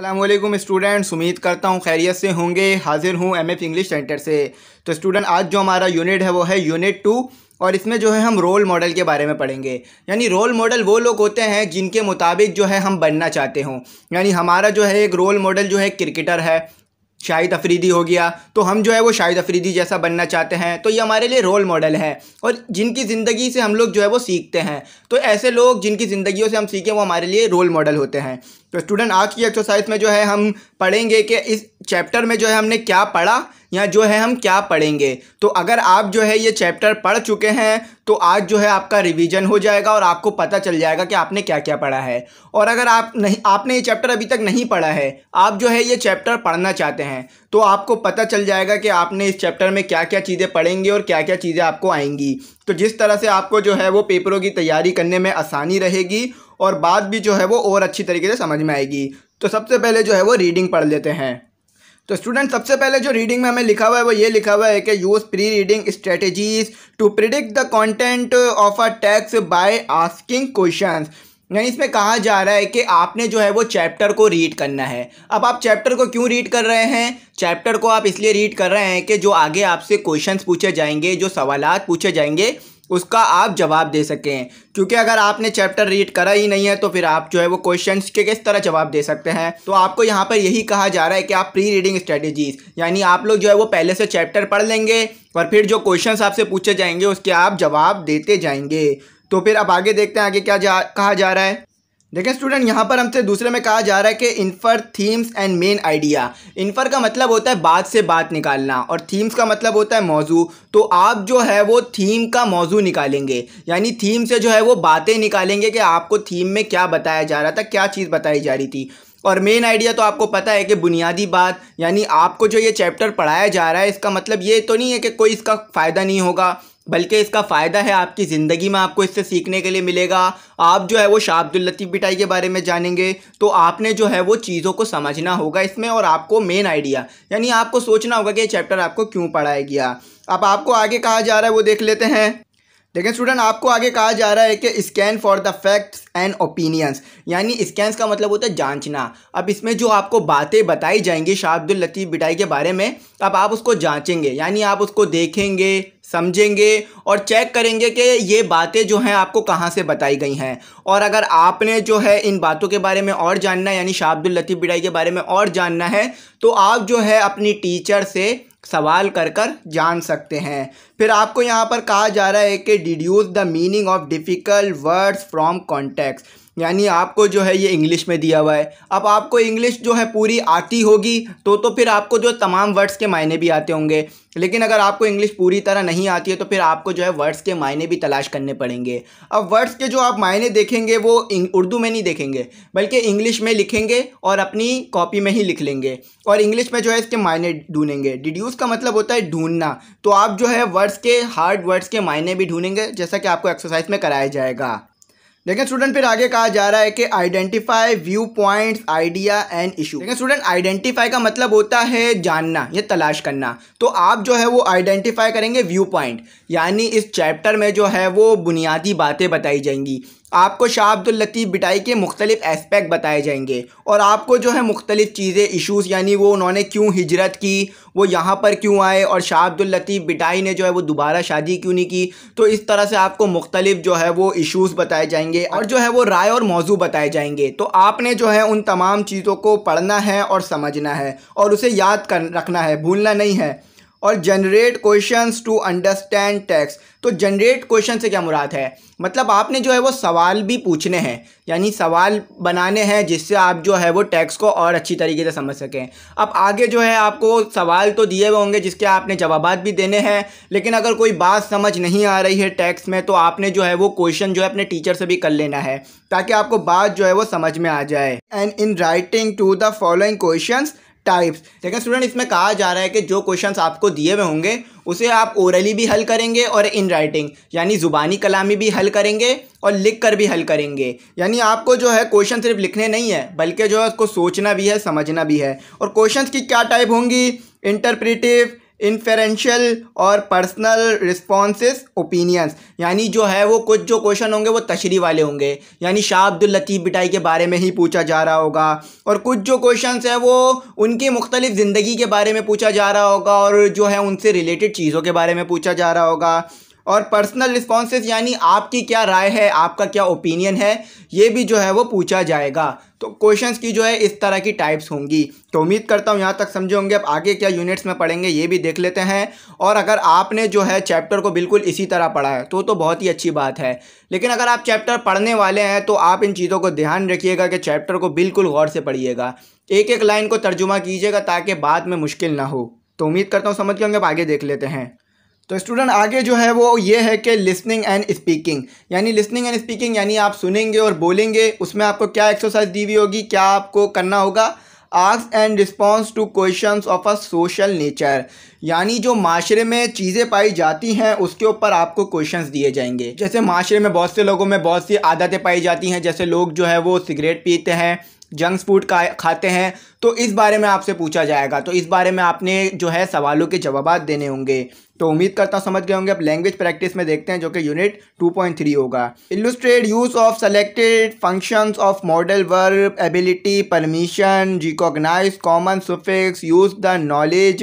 अल्लाम स्टूडेंट्स उम्मीद करता हूँ खैरियत से होंगे हाजिर हूँ एम एफ इंग्लिश सेंटर से तो स्टूडेंट आज जो हमारा यूनिट है वो है यूनिट टू और इसमें जो है हम रोल मॉडल के बारे में पढ़ेंगे यानी रोल मॉडल वो लोग होते हैं जिनके मुताबिक जो है हम बनना चाहते हों यानी हमारा जो है एक रोल मॉडल जो है क्रिकेटर है शाहिद अफरीदी हो गया तो हम जो है वो शाहिद अफरीदी जैसा बनना चाहते हैं तो ये हमारे लिए रोल मॉडल है और जिनकी ज़िंदगी से हम लोग जो है वो सीखते हैं तो ऐसे लोग जिनकी ज़िंदगियों से हम सीखें वो हमारे लिए रोल मॉडल होते हैं तो स्टूडेंट आज की एक्सरसाइज में जो है हम पढ़ेंगे कि इस चैप्टर में जो है हमने क्या पढ़ा या जो है हम क्या पढ़ेंगे तो अगर आप जो है ये चैप्टर पढ़ चुके हैं तो आज जो है आपका रिवीजन हो जाएगा और आपको पता चल जाएगा कि आपने क्या क्या पढ़ा है और अगर आप नहीं आपने ये चैप्टर अभी तक नहीं पढ़ा है आप जो है ये चैप्टर पढ़ना चाहते हैं तो आपको पता चल जाएगा कि आपने इस चैप्टर में क्या क्या चीज़ें पढ़ेंगे और क्या क्या चीज़ें आपको आएंगी तो जिस तरह से आपको जो है वो पेपरों की तैयारी करने में आसानी रहेगी और बात भी जो है वो और अच्छी तरीके से समझ में आएगी तो सबसे पहले जो है वो रीडिंग पढ़ लेते हैं तो स्टूडेंट सबसे पहले जो रीडिंग में हमें लिखा हुआ है वो ये लिखा हुआ है कि use pre reading strategies to predict the content of a text by asking questions यानी इसमें कहा जा रहा है कि आपने जो है वो चैप्टर को रीड करना है अब आप चैप्टर को क्यों रीड कर रहे हैं चैप्टर को आप इसलिए रीड कर रहे हैं कि जो आगे आपसे क्वेश्चंस पूछे जाएंगे जो सवालत पूछे जाएंगे उसका आप जवाब दे सकें क्योंकि अगर आपने चैप्टर रीड करा ही नहीं है तो फिर आप जो है वो क्वेश्चन के किस तरह जवाब दे सकते हैं तो आपको यहाँ पर यही कहा जा रहा है कि आप प्री रीडिंग स्ट्रेटेजीज यानी आप लोग जो है वो पहले से चैप्टर पढ़ लेंगे और फिर जो क्वेश्चन आपसे पूछे जाएंगे उसके आप जवाब देते जाएंगे तो फिर आप आगे देखते हैं आगे क्या जा कहा जा रहा है देखिए स्टूडेंट यहाँ पर हमसे दूसरे में कहा जा रहा है कि infer themes and main idea infer का मतलब होता है बात से बात निकालना और थीम्स का मतलब होता है मौजू तो आप जो है वो थीम का मौजू निकालेंगे यानी थीम से जो है वो बातें निकालेंगे कि आपको थीम में क्या बताया जा रहा था क्या चीज़ बताई जा रही थी और मेन आइडिया तो आपको पता है कि बुनियादी बात यानी आपको जो ये चैप्टर पढ़ाया जा रहा है इसका मतलब ये तो नहीं है कि कोई इसका फ़ायदा नहीं होगा बल्कि इसका फ़ायदा है आपकी ज़िंदगी में आपको इससे सीखने के लिए मिलेगा आप जो है वो शाह अब्दुल लतीफ़ बिटाई के बारे में जानेंगे तो आपने जो है वो चीज़ों को समझना होगा इसमें और आपको मेन आइडिया यानी आपको सोचना होगा कि ये चैप्टर आपको क्यों पढ़ाया गया अब आपको आगे कहा जा रहा है वो देख लेते हैं लेकिन स्टूडेंट आपको आगे कहा जा रहा है कि scan for the facts and opinions यानी स्कैन का मतलब होता है जांचना अब इसमें जो आपको बातें बताई जाएंगी शाह अब्दुल लतीफ़ बिटाई के बारे में अब आप उसको जांचेंगे यानी आप उसको देखेंगे समझेंगे और चेक करेंगे कि ये बातें जो हैं आपको कहाँ से बताई गई हैं और अगर आपने जो है इन बातों के बारे में और जानना यानी शाह अब्दुल लतीफ़ बिटाई के बारे में और जानना है तो आप जो है अपनी टीचर से सवाल कर कर जान सकते हैं फिर आपको यहाँ पर कहा जा रहा है कि deduce the meaning of difficult words from context यानी आपको जो है ये इंग्लिश में दिया हुआ है अब आपको इंग्लिश जो है पूरी आती होगी तो तो फिर आपको जो तमाम वर्ड्स के मायने भी आते होंगे लेकिन अगर आपको इंग्लिश पूरी तरह नहीं आती है तो फिर आपको जो है वर्ड्स के मायने भी तलाश करने पड़ेंगे अब वर्ड्स के जो आप मायने देखेंगे वो उर्दू में नहीं देखेंगे बल्कि इंग्लिश में लिखेंगे और अपनी कॉपी में ही लिख लेंगे और इंग्लिश में जो है इसके मायने ढूंढेंगे डिड्यूस का मतलब होता है ढूंढना तो आप जो है वर्ड्स के हार्ड वर्ड्स के मायने भी ढूंढेंगे जैसा कि आपको एक्सरसाइज में कराया जाएगा लेकिन स्टूडेंट फिर आगे कहा जा रहा है कि identify viewpoint idea and issue लेकिन स्टूडेंट आइडेंटिफाई का मतलब होता है जानना या तलाश करना तो आप जो है वो आइडेंटिफाई करेंगे व्यू पॉइंट यानी इस चैप्टर में जो है वो बुनियादी बातें बताई जाएंगी आपको शाह अब्दुल लतीफ़ बिटाई के मुख्तलिफ एस्पेक्ट बताए जाएंगे और आपको जो है मुख्तलिफ चीज़ें इशूज़ यानी वो उन्होंने क्यों हिजरत की वो यहाँ पर क्यों आए और शाह अब्दुल लतीफ़ बिटाई ने जो है वो दोबारा शादी क्यों नहीं की तो इस तरह से आपको मुख्तलिफ जो है वो इशूज़ बताए जाएंगे और जो है वो राय और मौजू बताए जाएंगे तो आपने जो है उन तमाम चीज़ों को पढ़ना है और समझना है और उसे याद कर रखना है भूलना नहीं है और generate question to understand text तो जनरेट क्वेश्चन से क्या मुराद है मतलब आपने जो है वो सवाल भी पूछने हैं यानी सवाल बनाने हैं जिससे आप जो है वो टैक्स को और अच्छी तरीके से समझ सकें अब आगे जो है आपको सवाल तो दिए हुए होंगे जिसके आपने जवाब भी देने हैं लेकिन अगर कोई बात समझ नहीं आ रही है टैक्स में तो आपने जो है वो क्वेश्चन जो है अपने टीचर से भी कर लेना है ताकि आपको बात जो है वो समझ में आ जाए and in writing to the following question types ठीक है स्टूडेंट इसमें कहा जा रहा है कि जो क्वेश्चन आपको दिए हुए होंगे उसे आप ओरली भी हल करेंगे और इन राइटिंग यानी ज़ुबानी कलामी भी हल करेंगे और लिख कर भी हल करेंगे यानी आपको जो है क्वेश्चन सिर्फ लिखने नहीं है बल्कि जो है उसको सोचना भी है समझना भी है और क्वेश्चन की क्या टाइप होंगी इंटरप्रिटिव इन्फेरेंशियल और पर्सनल रिस्पॉन्स ओपिनियंस यानी जो है वो कुछ जो क्वेश्चन होंगे वो तशरी वाले होंगे यानी शाह अब्दुल लतीफ़ बिटाई के बारे में ही पूछा जा रहा होगा और कुछ जो क्वेश्चंस है वो उनके मुख्तलिफ ज़िंदगी के बारे में पूछा जा रहा होगा और जो है उनसे रिलेटेड चीज़ों के बारे में पूछा जा रहा होगा और पर्सनल रिस्पॉन्सेज यानी आपकी क्या राय है आपका क्या ओपिनियन है ये भी जो है वो पूछा जाएगा तो क्वेश्चंस की जो है इस तरह की टाइप्स होंगी तो उम्मीद करता हूँ यहाँ तक समझे होंगे अब आगे क्या यूनिट्स में पढ़ेंगे ये भी देख लेते हैं और अगर आपने जो है चैप्टर को बिल्कुल इसी तरह पढ़ा है तो तो बहुत ही अच्छी बात है लेकिन अगर आप चैप्टर पढ़ने वाले हैं तो आप इन चीज़ों को ध्यान रखिएगा कि चैप्टर को बिल्कुल गौर से पढ़िएगा एक एक लाइन को तर्जुमा कीजिएगा ताकि बाद में मुश्किल ना हो तो उम्मीद करता हूँ समझ के होंगे अब आगे देख लेते हैं तो स्टूडेंट आगे जो है वो ये है कि लिसनिंग एंड स्पीकिंग यानी लिसनिंग एंड स्पीकिंग यानी आप सुनेंगे और बोलेंगे उसमें आपको क्या एक्सरसाइज दी हुई होगी क्या आपको करना होगा ask and response to question of a social nature यानी जो माशरे में चीज़ें पाई जाती हैं उसके ऊपर आपको क्वेश्चन दिए जाएंगे जैसे माशरे में बहुत से लोगों में बहुत सी आदतें पाई जाती हैं जैसे लोग जो है वो सिगरेट पीते हैं जंक्स फूड का खाते हैं तो इस बारे में आपसे पूछा जाएगा तो इस बारे में आपने जो है सवालों के जवाब देने होंगे तो उम्मीद करता हूँ समझ गए होंगे अब लैंग्वेज प्रैक्टिस में देखते हैं जो कि यूनिट 2.3 होगा illustrate use of selected functions of modal verb ability permission recognise common suffix use the knowledge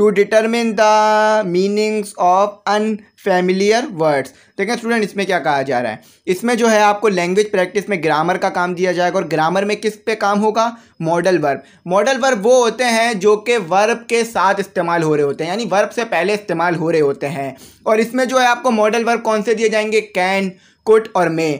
to determine the meanings of unfamiliar words देखें स्टूडेंट इसमें क्या कहा जा रहा है इसमें जो है आपको लैंग्वेज प्रैक्टिस में ग्रामर का काम दिया जाएगा और ग्रामर में किस पे काम होगा मॉडल वर्ब मॉडल वर्ब वो होते हैं जो कि वर्ब के साथ इस्तेमाल हो रहे होते हैं यानी वर्ब से पहले इस्तेमाल हो रहे होते हैं और इसमें जो है आपको मॉडल वर्ब कौन से दिए जाएंगे कैन कुट और मे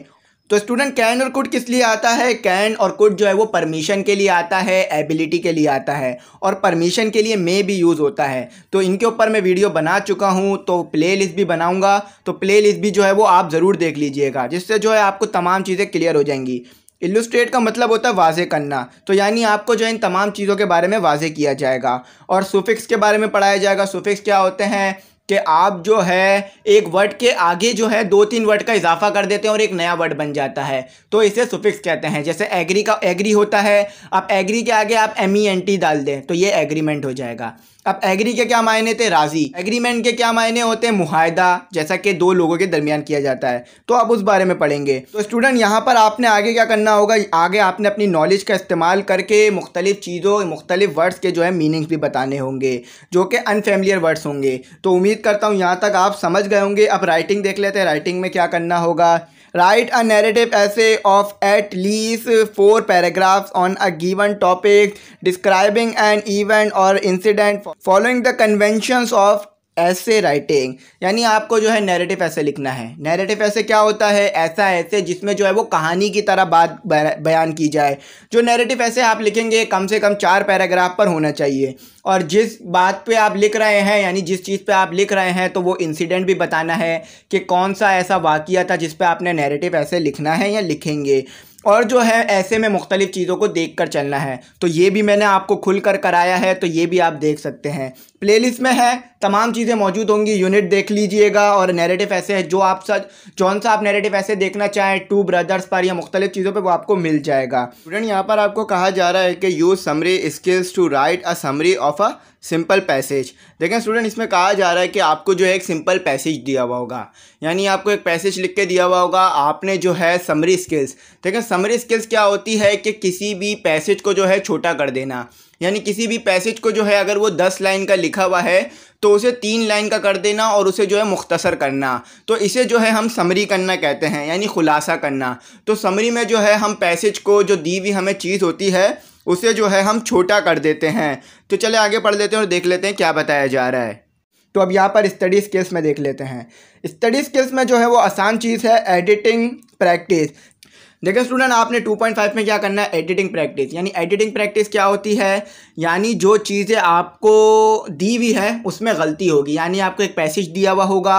तो स्टूडेंट कैन और कुड किस लिए आता है कैन और कुड जो है वो परमिशन के लिए आता है एबिलिटी के लिए आता है और परमिशन के लिए मे भी यूज़ होता है तो इनके ऊपर मैं वीडियो बना चुका हूँ तो प्ले लिस्ट भी बनाऊँगा तो प्ले लिस्ट भी जो है वो आप ज़रूर देख लीजिएगा जिससे जो है आपको तमाम चीज़ें क्लियर हो जाएंगी इलुस्ट्रेट का मतलब होता है वाजे करना तो यानी आपको जो इन तमाम चीज़ों के बारे में वाजे किया जाएगा और सुफिक्स के बारे में पढ़ाया जाएगा सुफिक्स क्या होते हैं कि आप जो है एक वर्ड के आगे जो है दो तीन वर्ड का इजाफा कर देते हैं और एक नया वर्ड बन जाता है तो इसे सुफिक्स कहते हैं जैसे एग्री का एग्री होता है आप एग्री के आगे आप एम ई एन टी डाल दें तो ये एग्रीमेंट हो जाएगा अब एग्री के क्या मायने थे राजी एग्रीमेंट के क्या मायने होते हैं मुहिदा जैसा कि दो लोगों के दरमियान किया जाता है तो अब उस बारे में पढ़ेंगे तो स्टूडेंट यहाँ पर आपने आगे क्या करना होगा आगे आपने अपनी नॉलेज का इस्तेमाल करके मुख्तलिफ चीज़ों मुख्तलिफ वर्ड्स के जो है मीनिंग्स भी बताने होंगे जो कि अनफेमिलियर वर्ड्स होंगे तो उम्मीद करता हूँ यहाँ तक आप समझ गए होंगे अब राइटिंग देख लेते हैं राइटिंग में क्या करना होगा Write a narrative essay of at least four paragraphs on a given topic describing an event or incident following the conventions of essay writing यानी आपको जो है नैरेटिव ऐसे लिखना है नैरेटिव ऐसे क्या होता है ऐसा ऐसे जिसमें जो है वो कहानी की तरह बात बयान की जाए जो नैरेटिव ऐसे आप लिखेंगे कम से कम चार पैराग्राफ पर होना चाहिए और जिस बात पे आप लिख रहे हैं यानी जिस चीज़ पे आप लिख रहे हैं तो वो इंसिडेंट भी बताना है कि कौन सा ऐसा वाक़ था जिस पर आपने नैरेटिव ऐसे लिखना है या लिखेंगे और जो है ऐसे में मुख्तलिफ़ चीज़ों को देख कर चलना है तो ये भी मैंने आपको खुल कर कराया है तो ये भी आप देख सकते हैं प्लेलिस्ट में है तमाम चीज़ें मौजूद होंगी यूनिट देख लीजिएगा और नैरेटिव ऐसे है जो आप कौन जौन सा आप नैरेटिव ऐसे देखना चाहें टू ब्रदर्स पर या मुख्तलिफ चीज़ों पे वो आपको मिल जाएगा स्टूडेंट यहाँ पर आपको कहा जा रहा है कि use summary skills to write a summary of a simple passage देखें स्टूडेंट इसमें कहा जा रहा है कि आपको जो है एक सिंपल पैसेज दिया हुआ होगा यानी आपको एक पैसेज लिख के दिया हुआ होगा आपने जो है समरी स्किल्स देखें समरी स्किल्स क्या होती है कि किसी भी पैसेज को जो है छोटा कर देना यानी किसी भी पैसेज को जो है अगर वो दस लाइन का लिखा हुआ है तो उसे तीन लाइन का कर देना और उसे जो है मुख्तसर करना तो इसे जो है हम समरी करना कहते हैं यानी खुलासा करना तो समरी में जो है हम पैसेज को जो दी हुई हमें चीज़ होती है उसे जो है हम छोटा कर देते हैं तो चले आगे पढ़ लेते हैं और देख लेते हैं क्या बताया जा रहा है तो अब यहाँ पर स्टडी स्किल्स में देख लेते हैं स्टडी स्किल्स में जो है वो आसान चीज़ है एडिटिंग प्रैक्टिस देखिए स्टूडेंट आपने 2.5 में क्या करना है एडिटिंग प्रैक्टिस यानी एडिटिंग प्रैक्टिस क्या होती है यानी जो चीज़ें आपको दी हुई है उसमें गलती होगी यानी आपको एक पैसेज दिया हुआ होगा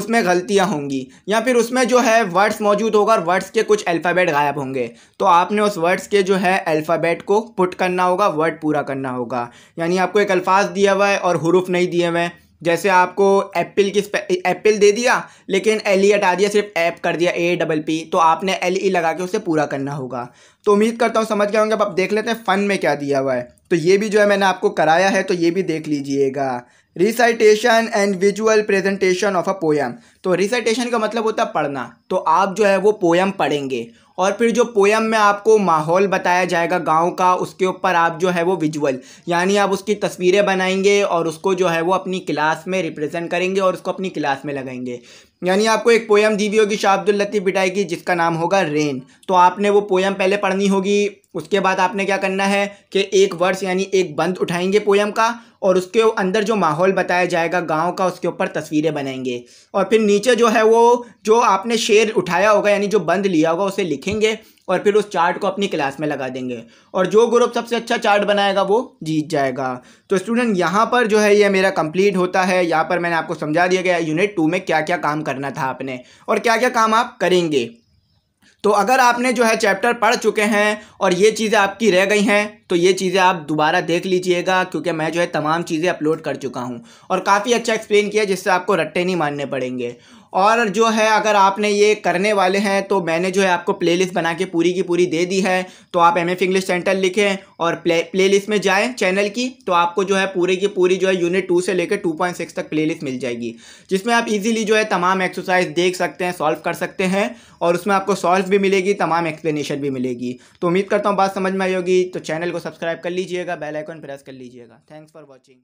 उसमें गलतियाँ होंगी या फिर उसमें जो है वर्ड्स मौजूद होगा और वर्ड्स के कुछ अल्फ़ाबेट गायब होंगे तो आपने उस वर्ड्स के जो है अल्फ़ाबेट को पुट करना होगा वर्ड पूरा करना होगा यानी आपको एक अल्फाज दिया हुआ है और हरूफ नहीं दिए हुए हैं जैसे आपको एप्पल की एप्पल दे दिया लेकिन एल ई e हटा दिया सिर्फ ऐप कर दिया ए डबल पी तो आपने एल ई e लगा के उसे पूरा करना होगा तो उम्मीद करता हूँ समझ गए होंगे अब आप देख लेते हैं फ़न में क्या दिया हुआ है तो ये भी जो है मैंने आपको कराया है तो ये भी देख लीजिएगा recitation and visual presentation of a poem तो रिसाइटेशन का मतलब होता है पढ़ना तो आप जो है वो पोयम पढ़ेंगे और फिर जो पोयम में आपको माहौल बताया जाएगा गांव का उसके ऊपर आप जो है वो विजुअल यानी आप उसकी तस्वीरें बनाएंगे और उसको जो है वो अपनी क्लास में रिप्रेजेंट करेंगे और उसको अपनी क्लास में लगाएंगे यानी आपको एक पोयम दी हुई होगी शाह अब्दुल लतीफ़ बिटाई की जिसका नाम होगा रेन तो आपने वो पोयम पहले पढ़नी होगी उसके बाद आपने क्या करना है कि एक वर्ष यानी एक बंद उठाएंगे पोयम का और उसके अंदर जो माहौल बताया जाएगा गांव का उसके ऊपर तस्वीरें बनाएंगे और फिर नीचे जो है वो जो आपने शेर उठाया होगा यानी जो बंद लिया होगा उसे लिखेंगे और फिर उस चार्ट को अपनी क्लास में लगा देंगे और जो ग्रुप सबसे अच्छा चार्ट बनाएगा वो जीत जाएगा तो स्टूडेंट यहाँ पर जो है ये मेरा कंप्लीट होता है यहाँ पर मैंने आपको समझा दिया गया यूनिट टू में क्या क्या काम करना था आपने और क्या क्या काम आप करेंगे तो अगर आपने जो है चैप्टर पढ़ चुके हैं और ये चीज़ें आपकी रह गई हैं तो ये चीज़ें आप दोबारा देख लीजिएगा क्योंकि मैं जो है तमाम चीज़ें अपलोड कर चुका हूँ और काफ़ी अच्छा एक्सप्लेन किया जिससे आपको रट्टे नहीं मानने पड़ेंगे और जो है अगर आपने ये करने वाले हैं तो मैंने जो है आपको प्लेलिस्ट बना के पूरी की पूरी दे दी है तो आप एम एफ इंग्लिश सेंटर लिखें और प्ले लिस्ट में जाएं चैनल की तो आपको जो है पूरी की पूरी जो है यूनिट टू से लेकर टू पॉइंट सिक्स तक प्लेलिस्ट मिल जाएगी जिसमें आप इजीली जो है तमाम एक्सरसाइज देख सकते हैं सॉल्व कर सकते हैं और उसमें आपको सॉल्व भी मिलेगी तमाम एक्सप्लेनेशन भी मिलेगी तो उम्मीद करता हूँ बात समझ में आई होगी तो चैनल को सब्सक्राइब कर लीजिएगा बेलाइकॉन प्रेस कर लीजिएगा थैंक्स फॉर वॉचिंग